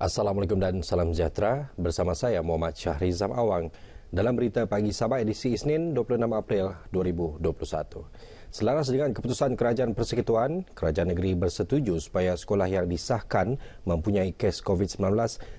Assalamualaikum dan salam sejahtera bersama saya Muhammad Syahrizam Awang dalam berita pagi Sabah edisi Isnin 26 April 2021. Selaras dengan keputusan Kerajaan Persekutuan, Kerajaan Negeri bersetuju supaya sekolah yang disahkan mempunyai kes COVID-19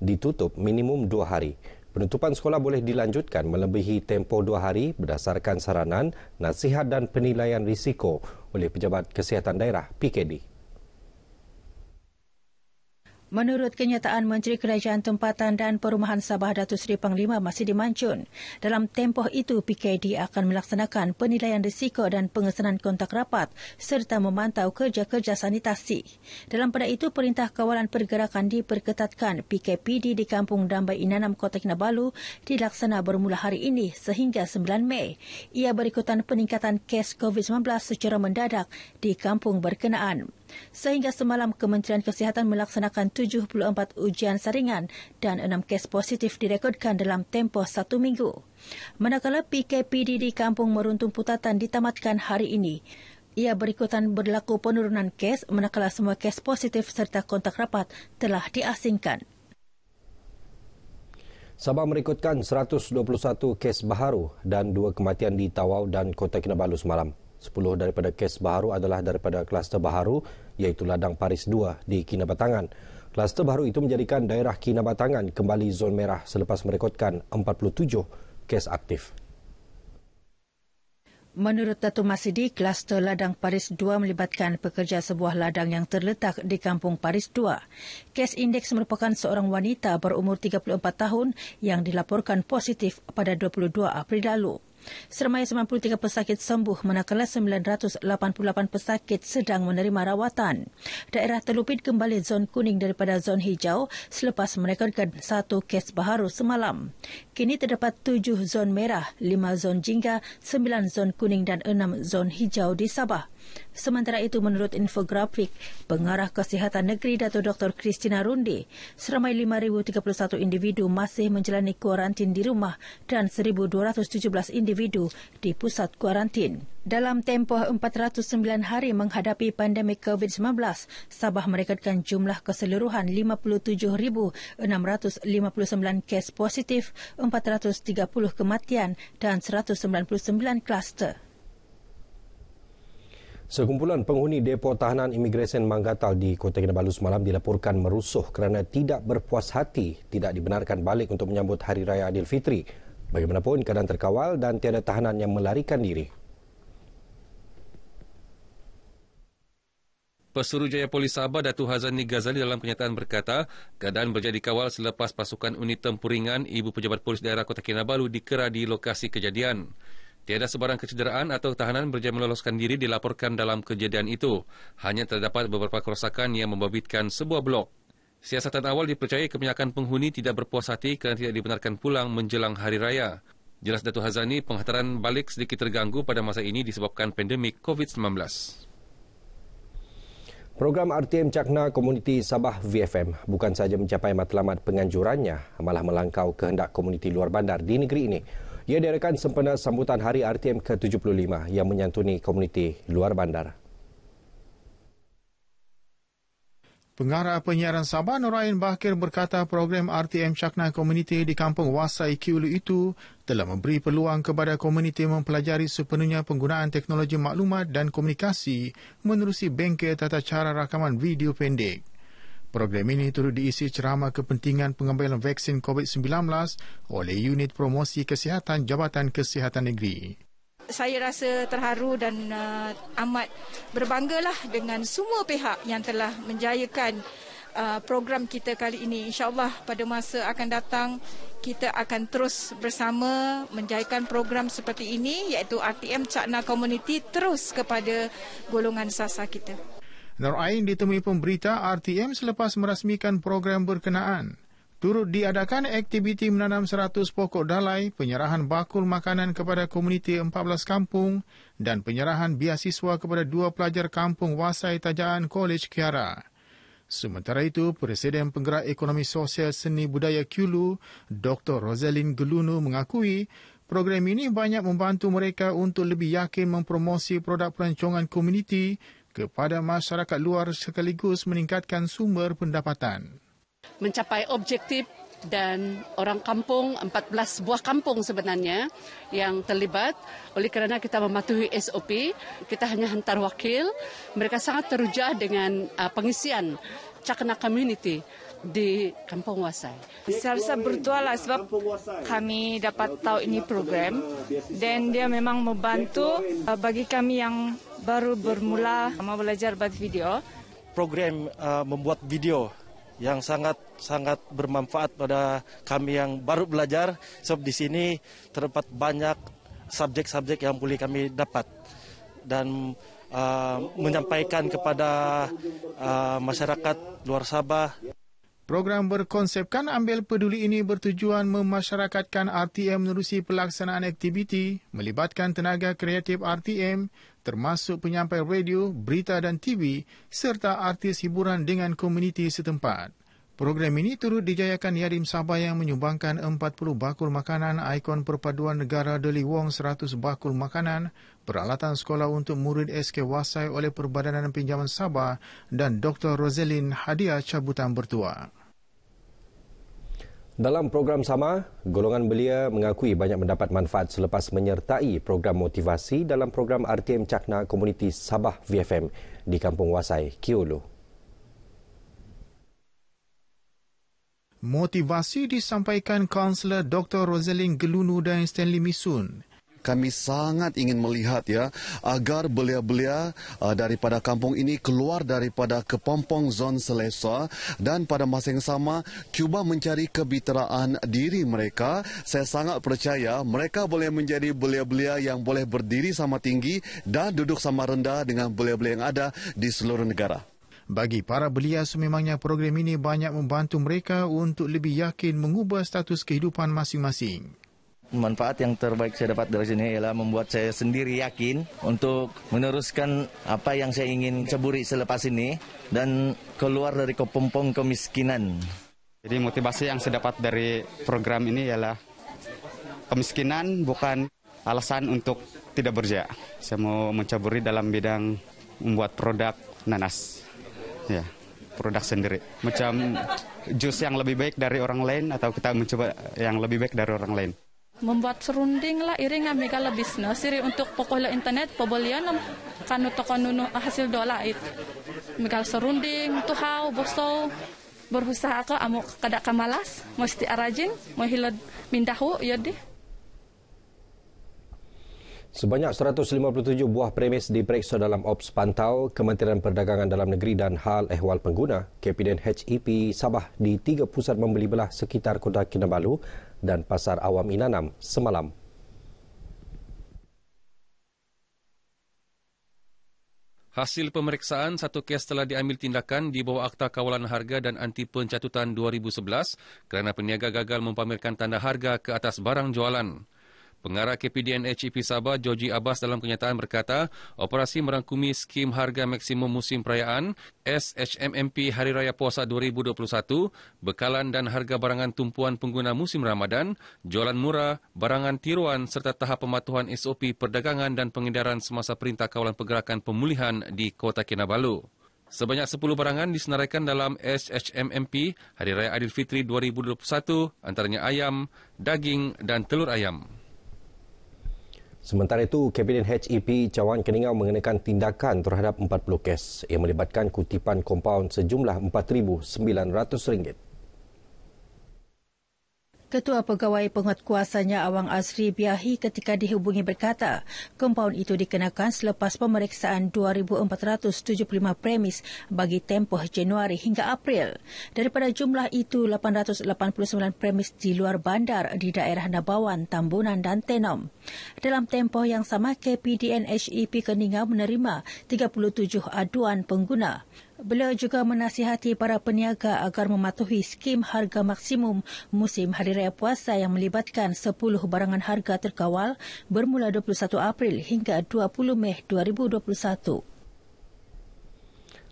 ditutup minimum dua hari. Penutupan sekolah boleh dilanjutkan melebihi tempoh dua hari berdasarkan saranan, nasihat dan penilaian risiko oleh Pejabat Kesihatan Daerah PKD. Menurut kenyataan Menteri Kerajaan Tempatan dan Perumahan Sabah Datuk Seri Panglima masih dimancun. Dalam tempoh itu, PKD akan melaksanakan penilaian risiko dan pengesanan kontak rapat serta memantau kerja-kerja sanitasi. Dalam pada itu, Perintah Kawalan Pergerakan diperketatkan PKPD di Kampung Dambai Inanam, Kota Kinabalu dilaksana bermula hari ini sehingga 9 Mei. Ia berikutan peningkatan kes COVID-19 secara mendadak di kampung berkenaan. Sehingga semalam Kementerian Kesihatan melaksanakan 74 ujian saringan dan 6 kes positif direkodkan dalam tempoh satu minggu. Manakala PKPD di Kampung Meruntung Putatan ditamatkan hari ini. Ia berikutan berlaku penurunan kes manakala semua kes positif serta kontak rapat telah diasingkan. Sabah merekodkan 121 kes baharu dan dua kematian di Tawau dan Kota Kinabalu semalam. 10 daripada kes baharu adalah daripada kluster baharu iaitu Ladang Paris 2 di Kinabatangan. Kluster baru itu menjadikan daerah Kinabatangan kembali zon merah selepas merekodkan 47 kes aktif. Menurut Datuk Masidi, kluster Ladang Paris 2 melibatkan pekerja sebuah ladang yang terletak di Kampung Paris 2. Kes indeks merupakan seorang wanita berumur 34 tahun yang dilaporkan positif pada 22 April lalu. Seramai 93 pesakit sembuh manakala 988 pesakit sedang menerima rawatan. Daerah Telupit kembali zon kuning daripada zon hijau selepas merekodkan satu kes baharu semalam. Kini terdapat tujuh zon merah, lima zon jingga, sembilan zon kuning dan enam zon hijau di Sabah. Sementara itu menurut infografik Pengarah Kesihatan Negeri Dato Dr. Kristina Runde, seramai 5031 individu masih menjalani kuarantin di rumah dan 1217 individu di pusat kuarantin. Dalam tempoh 409 hari menghadapi pandemik COVID-19, Sabah merekodkan jumlah keseluruhan 57,659 kes positif, 430 kematian dan 199 kluster. Sekumpulan penghuni depo tahanan imigresen Manggatal di Kota Kinabalu semalam dilaporkan merusuh kerana tidak berpuas hati tidak dibenarkan balik untuk menyambut Hari Raya Fitri. Bagaimanapun keadaan terkawal dan tiada tahanan yang melarikan diri. Pesuruhjaya Polis Sabah Datu Hazani Ghazali dalam kenyataan berkata, keadaan berjadi kawal selepas pasukan unit tempur ringan Ibu Pejabat Polis Daerah Kota Kinabalu dikera di lokasi kejadian. Tiada sebarang kecederaan atau tahanan berjaya meloloskan diri dilaporkan dalam kejadian itu. Hanya terdapat beberapa kerosakan yang membabitkan sebuah blok. Siasatan awal dipercayai kebanyakan penghuni tidak berpuas hati kerana tidak dibenarkan pulang menjelang hari raya. Jelas Datuk Hazani, penghantaran balik sedikit terganggu pada masa ini disebabkan pandemik COVID-19. Program RTM Cakna Komuniti Sabah VFM bukan sahaja mencapai matlamat penganjurannya, malah melangkau kehendak komuniti luar bandar di negeri ini ia diadakan sempena sambutan Hari RTM ke-75 yang menyantuni komuniti luar bandar. Pengarah penyiaran Sabah Nurain Bakir berkata program RTM Cakna Komuniti di Kampung Wasai Kiulu itu telah memberi peluang kepada komuniti mempelajari sepenuhnya penggunaan teknologi maklumat dan komunikasi menerusi bengkel tata cara rakaman video pendek. Program ini turut diisi ceramah kepentingan pengambilan vaksin COVID-19 oleh Unit Promosi Kesihatan Jabatan Kesihatan Negeri. Saya rasa terharu dan uh, amat berbanggalah dengan semua pihak yang telah menjayakan uh, program kita kali ini. InsyaAllah pada masa akan datang, kita akan terus bersama menjayakan program seperti ini iaitu RTM Cakna Community terus kepada golongan sasa kita. Nur Ain ditemui pemberita RTM selepas merasmikan program berkenaan. Turut diadakan aktiviti menanam 100 pokok dalai, penyerahan bakul makanan kepada komuniti 14 kampung dan penyerahan biasiswa kepada dua pelajar kampung Wasai Tajaan College Kiara. Sementara itu, Presiden Penggerak Ekonomi Sosial Seni Budaya Kulu, Dr. Rosalind Geluno, mengakui program ini banyak membantu mereka untuk lebih yakin mempromosi produk perancangan komuniti kepada masyarakat luar sekaligus meningkatkan sumber pendapatan. Mencapai objektif dan orang kampung, 14 buah kampung sebenarnya yang terlibat oleh kerana kita mematuhi SOP, kita hanya hantar wakil, mereka sangat teruja dengan uh, pengisian Cakna Community di Kampung Wasai. Saya bertualah sebab kami dapat tahu ini program dan dia memang membantu uh, bagi kami yang baru bermula uh, mau belajar buat video. Program uh, membuat video yang sangat sangat bermanfaat pada kami yang baru belajar sebab di sini terdapat banyak subjek-subjek yang boleh kami dapat dan uh, menyampaikan kepada uh, masyarakat luar Sabah Program berkonsepkan ambil peduli ini bertujuan memasyarakatkan RTM menerusi pelaksanaan aktiviti melibatkan tenaga kreatif RTM termasuk penyampai radio, berita dan TV serta artis hiburan dengan komuniti setempat. Program ini turut dijayakan Yadim Sabah yang menyumbangkan 40 bakul makanan ikon perpaduan negara Deli Wong 100 bakul makanan, peralatan sekolah untuk murid SK Wasai oleh Perbadanan Pinjaman Sabah dan Dr. Roselin Hadiah Cabutan Bertua. Dalam program sama, golongan belia mengakui banyak mendapat manfaat selepas menyertai program motivasi dalam program RTM Cakna Komuniti Sabah VFM di Kampung Wasai, Kiolo. motivasi disampaikan kaunselor Dr. Rosaline Gelunu dan Stanley Misun. Kami sangat ingin melihat ya agar belia-belia uh, daripada kampung ini keluar daripada kepompong zon selesa dan pada masa yang sama cuba mencari kebiteraan diri mereka. Saya sangat percaya mereka boleh menjadi belia-belia yang boleh berdiri sama tinggi dan duduk sama rendah dengan belia-belia yang ada di seluruh negara. Bagi para belia sememangnya program ini banyak membantu mereka untuk lebih yakin mengubah status kehidupan masing-masing. Manfaat yang terbaik saya dapat dari sini ialah membuat saya sendiri yakin untuk meneruskan apa yang saya ingin ceburi selepas ini dan keluar dari kepompong kemiskinan. Jadi motivasi yang saya dapat dari program ini ialah kemiskinan bukan alasan untuk tidak berjaya. Saya mau mencaburi dalam bidang membuat produk nanas ya produk sendiri. Macam jus yang lebih baik dari orang lain atau kita mencoba yang lebih baik dari orang lain. Membuat serunding lah iri ngambil lebih lah, lah bisnis. Siri untuk pokoknya lah internet, pembelian kanu toko nunu ah, hasil dolar itu. Mikal serunding, tuhau, bosau, berusaha ke amuk kada kamalas, mesti arajin, mau hilad mintahu, ya deh. Sebanyak 157 buah premis diperiksa dalam Ops Pantau Kementerian Perdagangan Dalam Negeri dan Hal Ehwal Pengguna KPDN HEP Sabah di tiga pusat membeli belah sekitar Kota Kinabalu dan Pasar Awam Inanam semalam. Hasil pemeriksaan, satu kes telah diambil tindakan di bawah Akta Kawalan Harga dan Anti Pencatutan 2011 kerana peniaga gagal mempamerkan tanda harga ke atas barang jualan. Pengarah KPDNH IP Sabah, Joji Abbas dalam kenyataan berkata, operasi merangkumi skim harga maksimum musim perayaan SHMMP Hari Raya Puasa 2021, bekalan dan harga barangan tumpuan pengguna musim Ramadan, jualan murah, barangan tiruan serta tahap pematuhan SOP perdagangan dan pengedaran semasa Perintah Kawalan Pergerakan Pemulihan di Kota Kinabalu. Sebanyak 10 barangan disenaraikan dalam SHMMP Hari Raya Aidilfitri 2021 antaranya ayam, daging dan telur ayam. Sementara itu, Kabinet HEP Cawan Keningau mengenakan tindakan terhadap 40 kes yang melibatkan kutipan kompaun sejumlah RM4,900. Ketua Pegawai Penguatkuasanya Awang Azri Biahi ketika dihubungi berkata, kompaun itu dikenakan selepas pemeriksaan 2,475 premis bagi tempoh Januari hingga April. Daripada jumlah itu, 889 premis di luar bandar di daerah Nabawan, Tambunan dan Tenom. Dalam tempoh yang sama, KPDN HEP Keningau menerima 37 aduan pengguna. Beliau juga menasihati para peniaga agar mematuhi skim harga maksimum musim Hari Raya Puasa yang melibatkan 10 barangan harga terkawal bermula 21 April hingga 20 Mei 2021.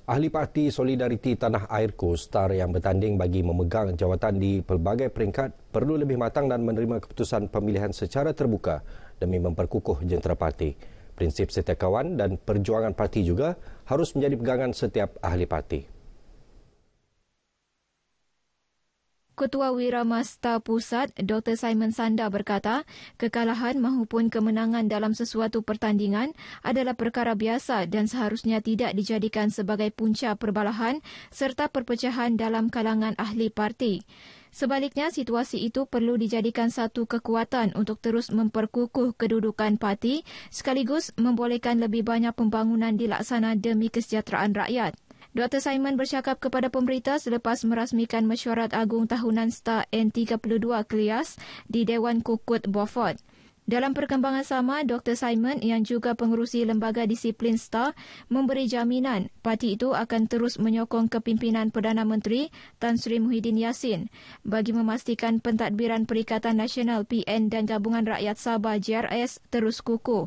Ahli Parti Solidariti Tanah Airku, STAR yang bertanding bagi memegang jawatan di pelbagai peringkat perlu lebih matang dan menerima keputusan pemilihan secara terbuka demi memperkukuh jentera parti. Prinsip setia kawan dan perjuangan parti juga harus menjadi pegangan setiap ahli parti. Ketua Wira Masta Pusat Dr Simon Sanda berkata, kekalahan maupun kemenangan dalam sesuatu pertandingan adalah perkara biasa dan seharusnya tidak dijadikan sebagai punca perbalahan serta perpecahan dalam kalangan ahli parti. Sebaliknya, situasi itu perlu dijadikan satu kekuatan untuk terus memperkukuh kedudukan parti sekaligus membolehkan lebih banyak pembangunan dilaksana demi kesejahteraan rakyat. Dr. Simon bercakap kepada pemberita selepas merasmikan mesyuarat agung tahunan STAR N32 Kelias di Dewan Kukut Beaufort. Dalam perkembangan sama, Dr. Simon yang juga pengurusi Lembaga Disiplin STAR memberi jaminan parti itu akan terus menyokong kepimpinan Perdana Menteri Tan Sri Muhyiddin Yassin bagi memastikan pentadbiran Perikatan Nasional PN dan Gabungan Rakyat Sabah GRS terus kukuh.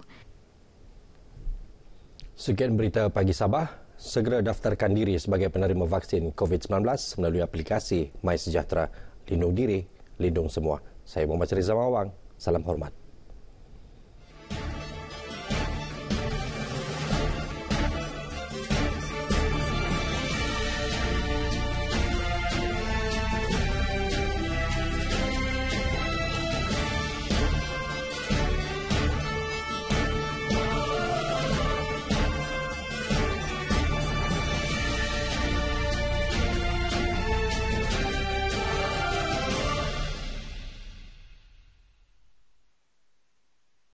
Sekian berita pagi Sabah. Segera daftarkan diri sebagai penerima vaksin COVID-19 melalui aplikasi MySejahtera. Lindung diri, lindung semua. Saya Muhammad Rizal Mawang. Salam hormat.